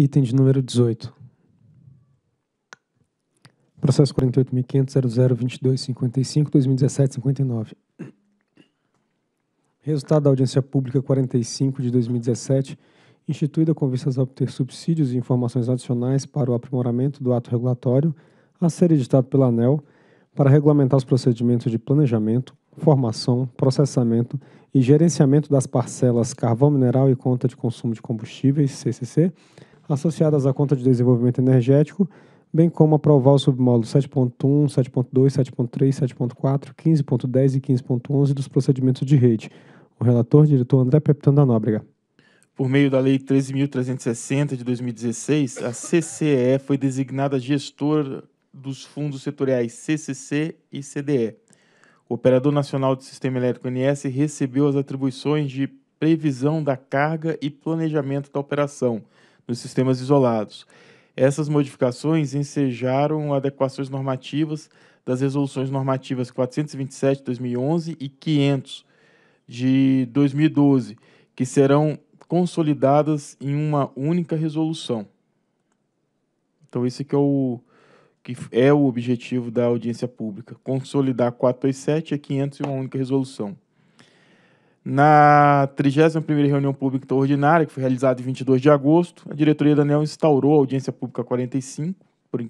Item de número 18. Processo 48.500.00.22.55.2017.59. Resultado da audiência pública 45 de 2017, instituída com vistas a obter subsídios e informações adicionais para o aprimoramento do ato regulatório a ser editado pela ANEL para regulamentar os procedimentos de planejamento, formação, processamento e gerenciamento das parcelas carvão mineral e conta de consumo de combustíveis, CCC, associadas à conta de desenvolvimento energético, bem como aprovar o submódulo 7.1, 7.2, 7.3, 7.4, 15.10 e 15.11 dos procedimentos de rede. O relator, diretor André Peptão da Nóbrega. Por meio da Lei 13.360 de 2016, a CCE foi designada gestora dos fundos setoriais CCC e CDE. O Operador Nacional do Sistema Elétrico NS recebeu as atribuições de previsão da carga e planejamento da operação, nos sistemas isolados. Essas modificações ensejaram adequações normativas das resoluções normativas 427 de 2011 e 500 de 2012, que serão consolidadas em uma única resolução. Então esse que é o que é o objetivo da audiência pública, consolidar 427 e 500 em uma única resolução. Na 31 primeira reunião pública ordinária, que foi realizada em 22 de agosto, a diretoria da ANEL instaurou a audiência pública 45,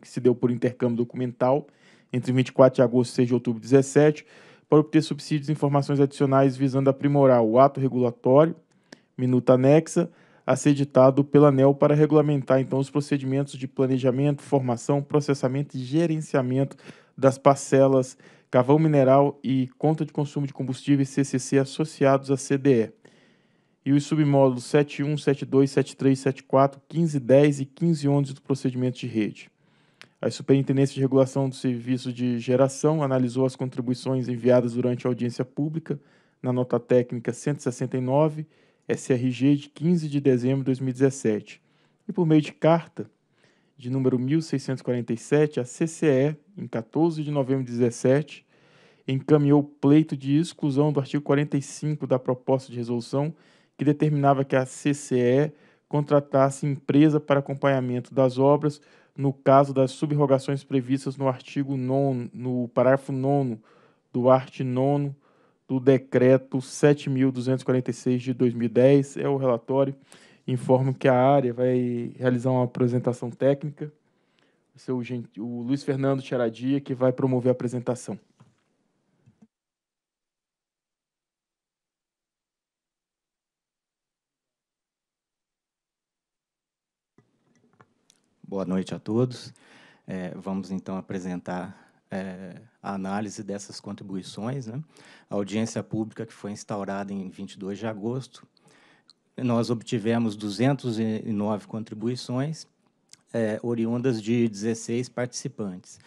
que se deu por intercâmbio documental, entre 24 de agosto e 6 de outubro de 17, para obter subsídios e informações adicionais visando aprimorar o ato regulatório, minuta anexa, a ser editado pela ANEL para regulamentar então os procedimentos de planejamento, formação, processamento e gerenciamento das parcelas Cavão Mineral e Conta de Consumo de Combustíveis CCC associados à CDE. E os submódulos 71, 72, 73, 74, 15, 10 e 15, 11 do procedimento de rede. A Superintendência de Regulação do Serviço de Geração analisou as contribuições enviadas durante a audiência pública na nota técnica 169, SRG de 15 de dezembro de 2017, e por meio de carta de número 1647 a CCE, em 14 de novembro de 2017 encaminhou pleito de exclusão do artigo 45 da proposta de resolução, que determinava que a CCE contratasse empresa para acompanhamento das obras no caso das subrogações previstas no artigo 9 no parágrafo 9 do art 9 do decreto 7246 de 2010, é o relatório. Informo que a área vai realizar uma apresentação técnica. O, seu, o Luiz Fernando Tiaradia que vai promover a apresentação. Boa noite a todos. É, vamos então apresentar é, a análise dessas contribuições. Né? A audiência pública que foi instaurada em 22 de agosto, nós obtivemos 209 contribuições, é, oriundas de 16 participantes,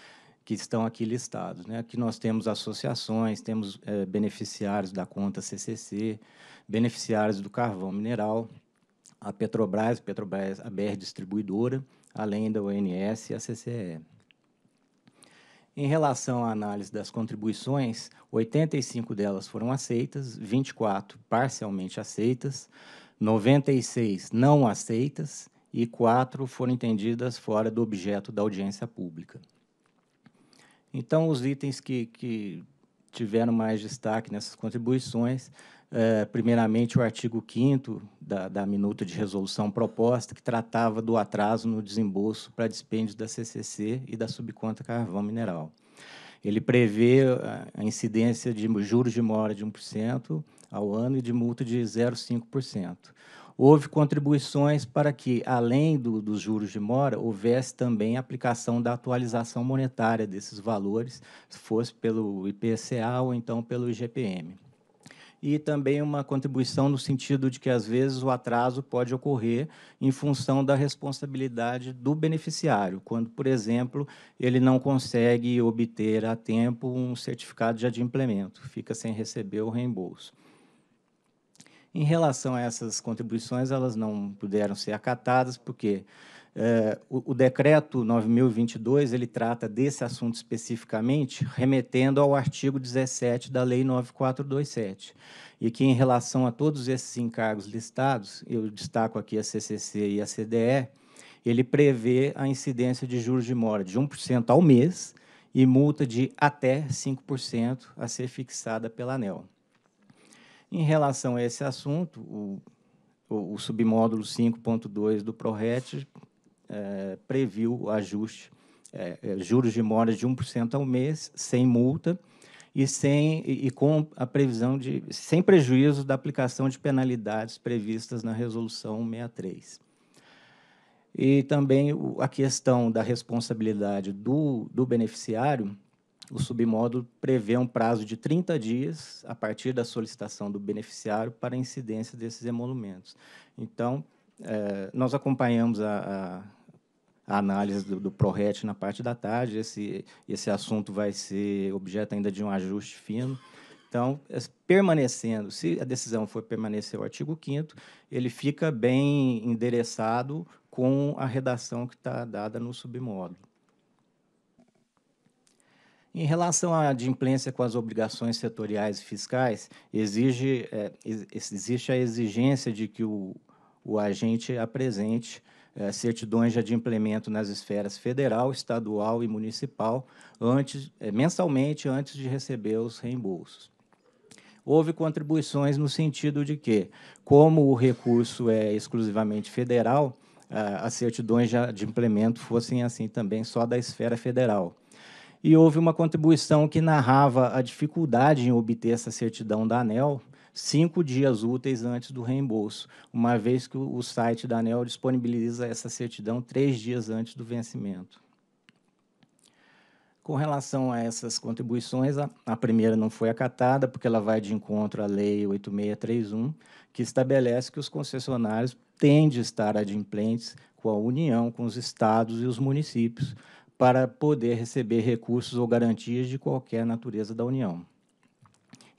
que estão aqui listados. Né? Aqui nós temos associações, temos é, beneficiários da conta CCC, beneficiários do carvão mineral, a Petrobras, Petrobras, a BR Distribuidora, além da ONS e a CCE. Em relação à análise das contribuições, 85 delas foram aceitas, 24 parcialmente aceitas, 96 não aceitas e 4 foram entendidas fora do objeto da audiência pública. Então, os itens que, que tiveram mais destaque nessas contribuições é, primeiramente o artigo 5 da, da, minuta de resolução proposta, que tratava do atraso no desembolso para dispêndio da CCC e da subconta carvão mineral. Ele prevê a incidência de juros de mora de 1% ao ano e de multa de 0,5%. Houve contribuições para que, além do, dos juros de mora, houvesse também a aplicação da atualização monetária desses valores, se fosse pelo IPCA ou então pelo IGPM e também uma contribuição no sentido de que, às vezes, o atraso pode ocorrer em função da responsabilidade do beneficiário, quando, por exemplo, ele não consegue obter a tempo um certificado de adimplemento, fica sem receber o reembolso. Em relação a essas contribuições, elas não puderam ser acatadas, porque é, o, o, decreto 9.022 ele trata desse assunto especificamente, remetendo ao artigo 17 da Lei 9427. E que, em relação a todos esses encargos listados, eu destaco aqui a CCC e a CDE, ele prevê a incidência de juros de mora de 1% ao mês e multa de até 5% a ser fixada pela ANEL. Em relação a esse assunto, o, o, o submódulo 5.2 do PRORET eh, previu o ajuste, é, juros de mora de 1% ao mês, sem multa e, sem, e, e com a previsão de, sem prejuízo da aplicação de penalidades previstas na Resolução 63. E também a questão da responsabilidade do, do beneficiário, o submódulo prevê um prazo de 30 dias a partir da solicitação do beneficiário para a incidência desses emolumentos. Então, é, nós acompanhamos a, a a análise do, do ProRet na parte da tarde. Esse, esse assunto vai ser objeto ainda de um ajuste fino. Então, é, permanecendo, se a decisão for permanecer o artigo 5 ele fica bem endereçado com a redação que está dada no submódulo. Em relação à adimplência com as obrigações setoriais e fiscais, exige, é, existe a exigência de que o, o agente apresente é, certidões já de implemento nas esferas federal, estadual e municipal antes, é, mensalmente antes de receber os reembolsos. Houve contribuições no sentido de que, como o recurso é exclusivamente federal, as certidões já de implemento fossem assim também só da esfera federal e houve uma contribuição que narrava a dificuldade em obter essa certidão da ANEL cinco dias úteis antes do reembolso, uma vez que o site da ANEL disponibiliza essa certidão três dias antes do vencimento. Com relação a essas contribuições, a, primeira não foi acatada, porque ela vai de encontro à Lei 8631, que estabelece que os concessionários têm de estar adimplentes com a União, com os estados e os municípios, para poder receber recursos ou garantias de qualquer natureza da União.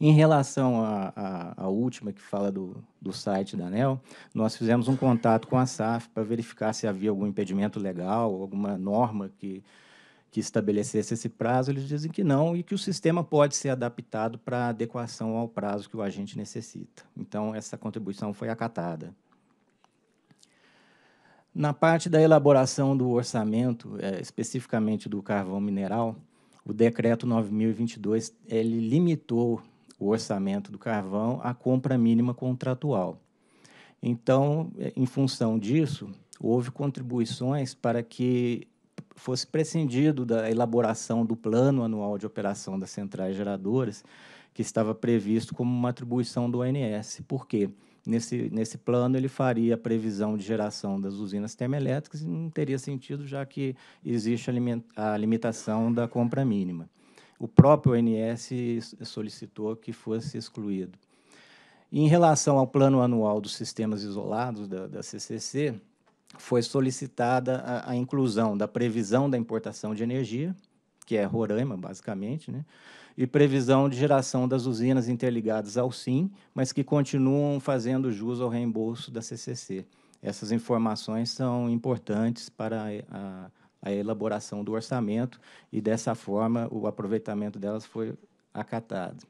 Em relação à última que fala do, do site da ANEL, nós fizemos um contato com a SAF para verificar se havia algum impedimento legal, alguma norma que, que estabelecesse esse prazo. Eles dizem que não e que o sistema pode ser adaptado para adequação ao prazo que o agente necessita. Então, essa contribuição foi acatada. Na parte da elaboração do orçamento, é, especificamente do carvão mineral, o decreto 9022 ele limitou o orçamento do carvão à compra mínima contratual. Então, é, em função disso, houve contribuições para que fosse prescindido da elaboração do plano anual de operação das centrais geradoras, que estava previsto como uma atribuição do ONS. Por quê? Nesse, nesse plano, ele faria a previsão de geração das usinas termoelétricas e não teria sentido, já que existe a, limitação da compra mínima o próprio ONS solicitou que fosse excluído. Em relação ao plano anual dos sistemas isolados da, da CCC, foi solicitada a, a, inclusão da previsão da importação de energia, que é Roraima, basicamente, né? e previsão de geração das usinas interligadas ao SIM, mas que continuam fazendo jus ao reembolso da CCC. Essas informações são importantes para a, a a elaboração do orçamento e, dessa forma, o aproveitamento delas foi acatado.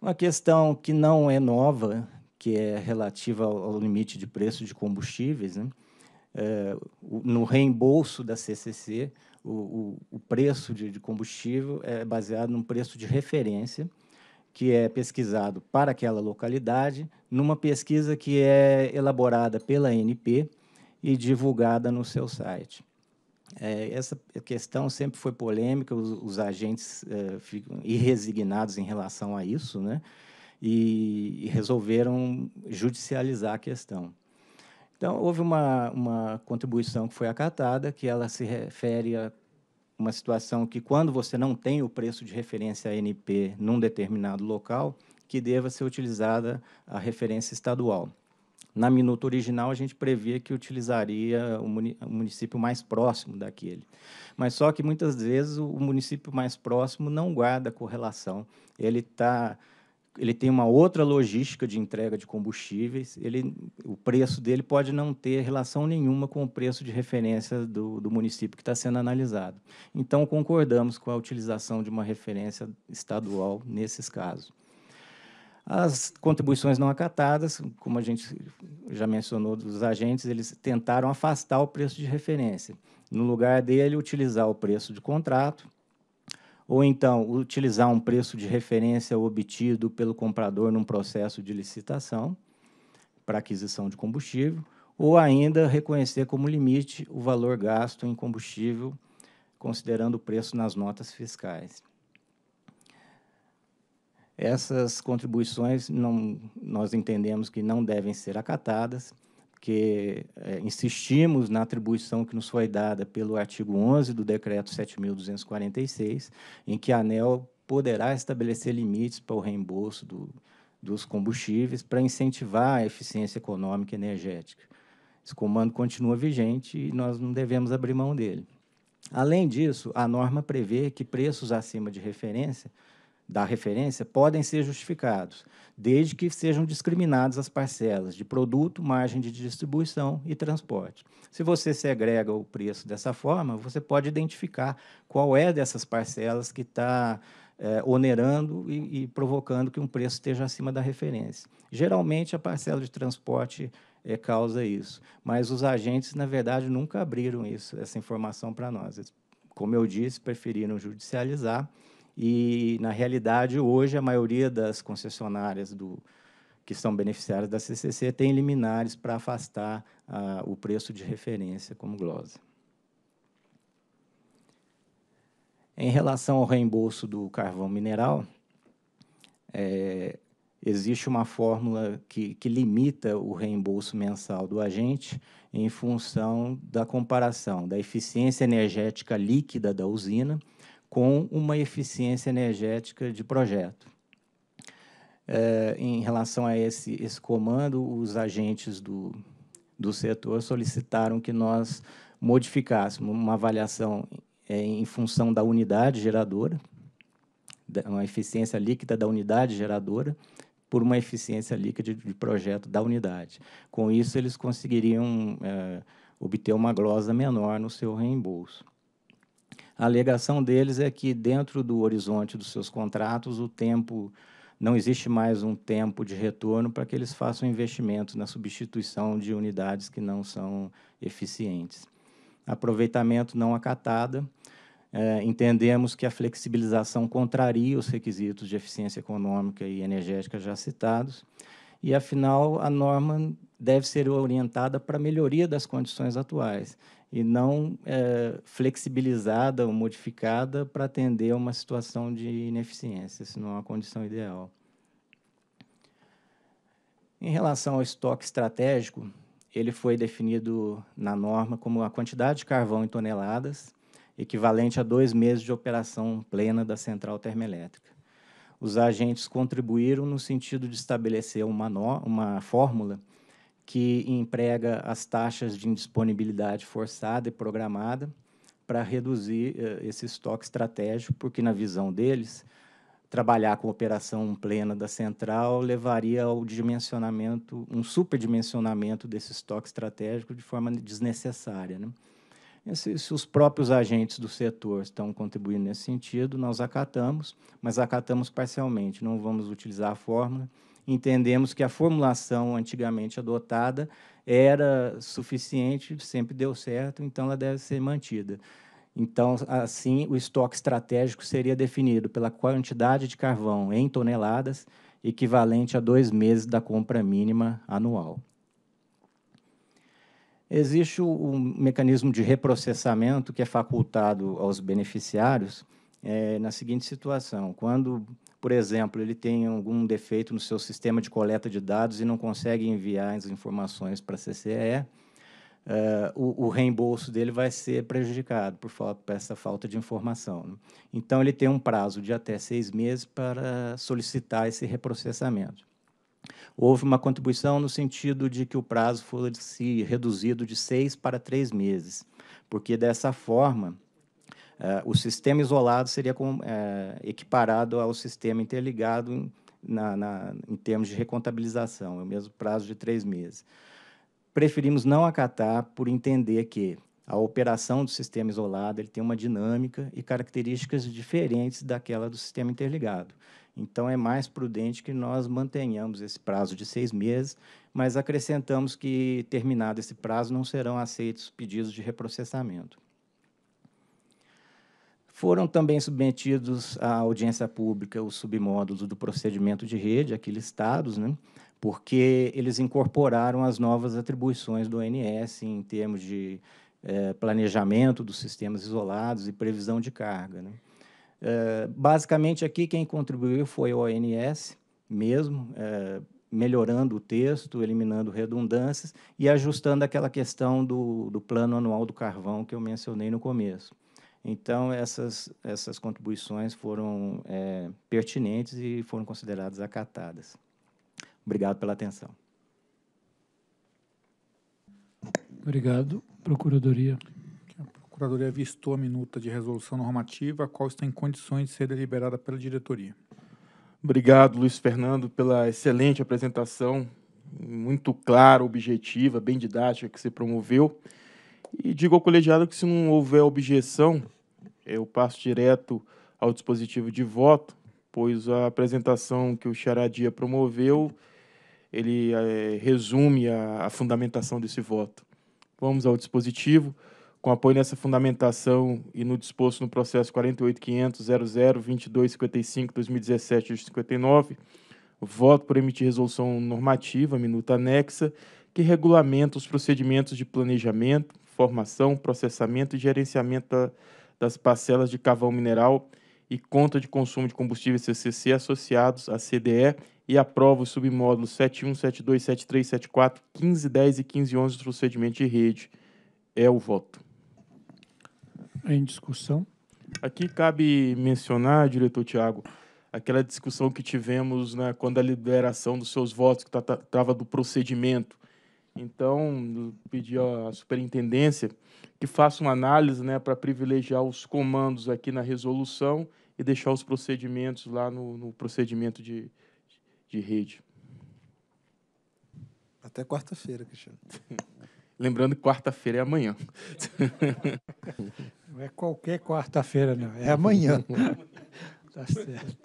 Uma questão que não é nova, que é relativa ao limite de preço de combustíveis, né? é, no reembolso da CCC, o, o, o preço de, de combustível é baseado num preço de referência, que é pesquisado para aquela localidade, numa pesquisa que é elaborada pela ANP e divulgada no seu site. É, essa questão sempre foi polêmica, os, os agentes é, ficam irresignados em relação a isso, né? E, e, resolveram judicializar a questão. Então, houve uma, uma contribuição que foi acatada, que ela se refere a uma situação que, quando você não tem o preço de referência ANP num determinado local, que deva ser utilizada a referência estadual. Na minuta original, a gente previa que utilizaria o, município mais próximo daquele. Mas só que muitas vezes o município mais próximo não guarda correlação. Ele está ele tem uma outra logística de entrega de combustíveis, ele, o preço dele pode não ter relação nenhuma com o preço de referência do, do município que está sendo analisado. Então, concordamos com a utilização de uma referência estadual nesses casos. As contribuições não acatadas, como a gente já mencionou dos agentes, eles tentaram afastar o preço de referência. No lugar dele, utilizar o preço de contrato, ou então utilizar um preço de referência obtido pelo comprador num processo de licitação para aquisição de combustível, ou ainda reconhecer como limite o valor gasto em combustível, considerando o preço nas notas fiscais. Essas contribuições não, nós entendemos que não devem ser acatadas, que é, insistimos na atribuição que nos foi dada pelo artigo 11 do Decreto 7.246, em que a ANEL poderá estabelecer limites para o reembolso do, dos combustíveis para incentivar a eficiência econômica e energética. Esse comando continua vigente e nós não devemos abrir mão dele. Além disso, a norma prevê que preços acima de referência da referência podem ser justificados, desde que sejam discriminadas as parcelas de produto, margem de distribuição e transporte. Se você segrega o preço dessa forma, você pode identificar qual é dessas parcelas que está é, onerando e, e, provocando que um preço esteja acima da referência. Geralmente, a parcela de transporte é, causa isso, mas os agentes, na verdade, nunca abriram isso, essa informação para nós. como eu disse, preferiram judicializar e, na realidade, hoje, a maioria das concessionárias do, que são beneficiárias da CCC tem liminares para afastar ah, o preço de referência como glosa. Em relação ao reembolso do carvão mineral, é, existe uma fórmula que, que, limita o reembolso mensal do agente em função da comparação da eficiência energética líquida da usina com uma eficiência energética de projeto. É, em relação a esse, esse comando, os agentes do, do setor solicitaram que nós modificássemos uma avaliação é, em função da unidade geradora, uma eficiência líquida da unidade geradora, por uma eficiência líquida de, de projeto da unidade. Com isso, eles conseguiriam é, obter uma glosa menor no seu reembolso. A alegação deles é que, dentro do horizonte dos seus contratos, o tempo não existe mais um tempo de retorno para que eles façam investimentos na substituição de unidades que não são eficientes. Aproveitamento não acatada. É, entendemos que a flexibilização contraria os requisitos de eficiência econômica e energética já citados, e, afinal, a norma deve ser orientada para a melhoria das condições atuais e não é, flexibilizada ou modificada para atender a uma situação de ineficiência. se não é uma condição ideal. Em relação ao estoque estratégico, ele foi definido na norma como a quantidade de carvão em toneladas, equivalente a dois meses de operação plena da central termoelétrica. Os agentes contribuíram no sentido de estabelecer uma, no, uma fórmula que emprega as taxas de indisponibilidade forçada e programada para reduzir uh, esse estoque estratégico, porque, na visão deles, trabalhar com operação plena da central levaria ao dimensionamento, um superdimensionamento desse estoque estratégico de forma desnecessária. Né? Se, se os próprios agentes do setor estão contribuindo nesse sentido, nós acatamos, mas acatamos parcialmente, não vamos utilizar a fórmula, entendemos que a formulação antigamente adotada era suficiente, sempre deu certo, então ela deve ser mantida. Então, assim, o estoque estratégico seria definido pela quantidade de carvão em toneladas, equivalente a dois meses da compra mínima anual. Existe um mecanismo de reprocessamento que é facultado aos beneficiários é, na seguinte situação: quando por exemplo, ele tem algum defeito no seu sistema de coleta de dados e não consegue enviar as informações para a CCE, uh, eh, o, o, reembolso dele vai ser prejudicado por, por essa falta de informação. Né? Então, ele tem um prazo de até seis meses para solicitar esse reprocessamento. Houve uma contribuição no sentido de que o prazo fosse reduzido de seis para três meses, porque dessa forma Uh, o sistema isolado seria com, uh, equiparado ao sistema interligado em, na, na, em termos de recontabilização, é o mesmo prazo de três meses. Preferimos não acatar por entender que a operação do sistema isolado ele tem uma dinâmica e características diferentes daquela do sistema interligado. Então, é mais prudente que nós mantenhamos esse prazo de seis meses, mas acrescentamos que, terminado esse prazo, não serão aceitos pedidos de reprocessamento. Foram também submetidos à audiência pública os submódulos do procedimento de rede, aqui listados, né? porque eles incorporaram as novas atribuições do ONS em termos de eh, planejamento dos sistemas isolados e previsão de carga. Né? Eh, basicamente, aqui quem contribuiu foi o ONS mesmo, eh, melhorando o texto, eliminando redundâncias e ajustando aquela questão do, do plano anual do carvão que eu mencionei no começo. Então, essas, essas contribuições foram é, pertinentes e foram consideradas acatadas. Obrigado pela atenção. Obrigado. Procuradoria. A Procuradoria avistou a minuta de resolução normativa, a qual está em condições de ser deliberada pela diretoria. Obrigado, Luiz Fernando, pela excelente apresentação, muito clara, objetiva, bem didática, que você promoveu. E digo ao colegiado que, se não houver objeção, eu passo direto ao dispositivo de voto, pois a apresentação que o Xaradia promoveu, ele é, resume a, a fundamentação desse voto. Vamos ao dispositivo. Com apoio nessa fundamentação e no disposto no processo 48.500.00.22.55.2017.59, 59 voto por emitir resolução normativa, minuta anexa, que regulamenta os procedimentos de planejamento, formação, processamento e gerenciamento da das parcelas de cavão mineral e conta de consumo de combustível CCC associados à CDE e aprova os submódulos 71, 72, 73, 74, 15, 10 e 15, 11 do procedimento de rede. É o voto. Em discussão. Aqui cabe mencionar, diretor Tiago, aquela discussão que tivemos né, quando a liberação dos seus votos, que estava tá, tá, do procedimento. Então, pedi à superintendência que faça uma análise né, para privilegiar os comandos aqui na resolução e deixar os procedimentos lá no, no procedimento de, de rede. Até quarta-feira, Cristiano. Lembrando que quarta-feira é amanhã. Não é qualquer quarta-feira, não. É amanhã. Está certo.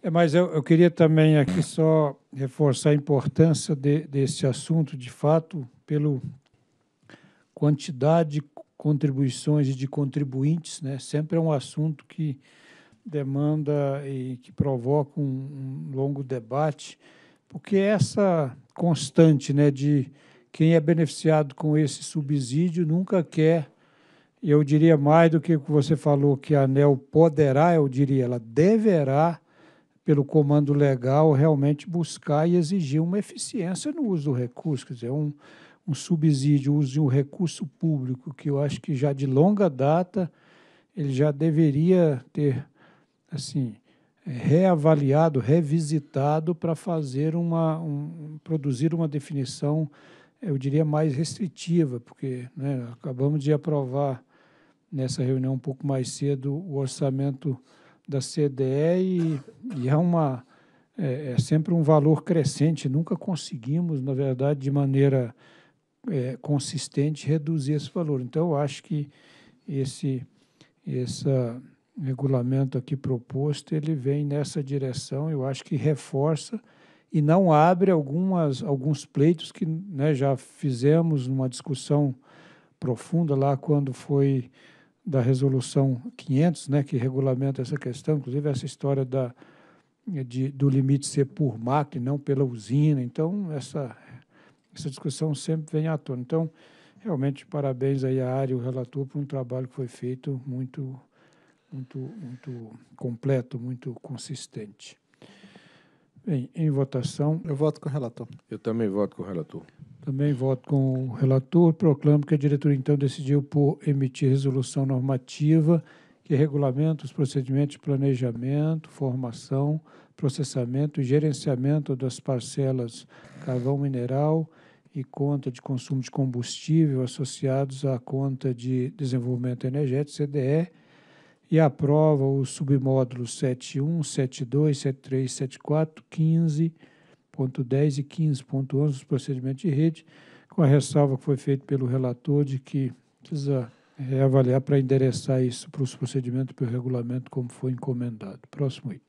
É, mas eu, eu queria também aqui só reforçar a importância de, desse assunto, de fato, pelo quantidade de contribuições e de contribuintes, né, sempre é um assunto que demanda e que provoca um, um longo debate, porque é essa constante né, de quem é beneficiado com esse subsídio nunca quer, eu diria mais do que o que você falou, que a ANEL poderá, eu diria, ela deverá, pelo comando legal, realmente buscar e exigir uma eficiência no uso do recurso. Quer dizer, um, um subsídio, use um recurso público, que eu acho que já de longa data ele já deveria ter assim é, reavaliado, revisitado para fazer uma um, produzir uma definição, eu diria mais restritiva, porque né, acabamos de aprovar nessa reunião um pouco mais cedo o orçamento da CDE e, e é uma é, é sempre um valor crescente, nunca conseguimos, na verdade, de maneira é, consistente reduzir esse valor. Então, eu acho que esse, esse regulamento aqui proposto, ele vem nessa direção, eu acho que reforça e não abre algumas, alguns pleitos que né, já fizemos numa discussão profunda lá quando foi da resolução 500, né, que regulamenta essa questão, inclusive essa história da, de, do limite ser por máquina, não pela usina. Então, essa essa discussão sempre vem à tona. Então, realmente, parabéns aí à área e ao relator por um trabalho que foi feito muito, muito, muito completo, muito consistente. Bem, em votação. Eu voto com o relator. Eu também voto com o relator. Também voto com o relator. Proclamo que a diretoria, então, decidiu por emitir resolução normativa que regulamenta os procedimentos de planejamento, formação, processamento e gerenciamento das parcelas carvão mineral, e conta de consumo de combustível associados à conta de desenvolvimento energético, CDE, e aprova os submódulos 71, 72, 73, 74, 15.10 e 15.11 dos procedimentos de rede, com a ressalva que foi feita pelo relator de que precisa reavaliar para endereçar isso para os procedimentos pelo regulamento como foi encomendado. Próximo item.